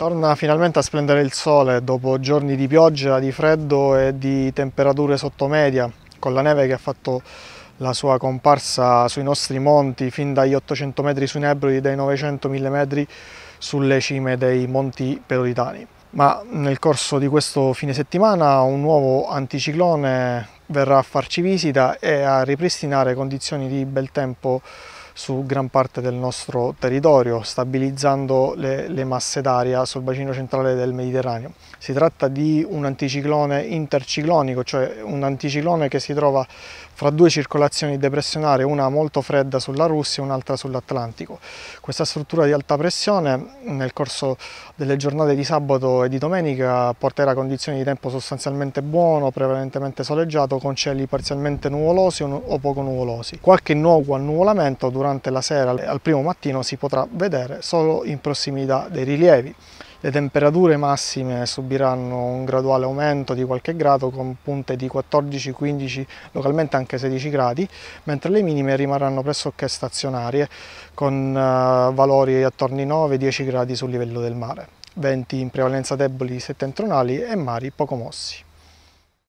Torna finalmente a splendere il sole dopo giorni di pioggia, di freddo e di temperature sotto con la neve che ha fatto la sua comparsa sui nostri monti fin dagli 800 metri sui Nebrodi, dai 900-1000 metri sulle cime dei monti peloritani. Ma nel corso di questo fine settimana un nuovo anticiclone verrà a farci visita e a ripristinare condizioni di bel tempo su gran parte del nostro territorio, stabilizzando le, le masse d'aria sul bacino centrale del Mediterraneo. Si tratta di un anticiclone interciclonico, cioè un anticiclone che si trova fra due circolazioni depressionali, una molto fredda sulla Russia e un'altra sull'Atlantico. Questa struttura di alta pressione nel corso delle giornate di sabato e di domenica porterà condizioni di tempo sostanzialmente buono, prevalentemente soleggiato, con cieli parzialmente nuvolosi o poco nuvolosi. Qualche nuovo annuvolamento durante la sera al primo mattino si potrà vedere solo in prossimità dei rilievi. Le temperature massime subiranno un graduale aumento di qualche grado con punte di 14, 15, localmente anche 16 gradi, mentre le minime rimarranno pressoché stazionarie con eh, valori attorno ai 9-10 gradi sul livello del mare, venti in prevalenza deboli settentrionali e mari poco mossi.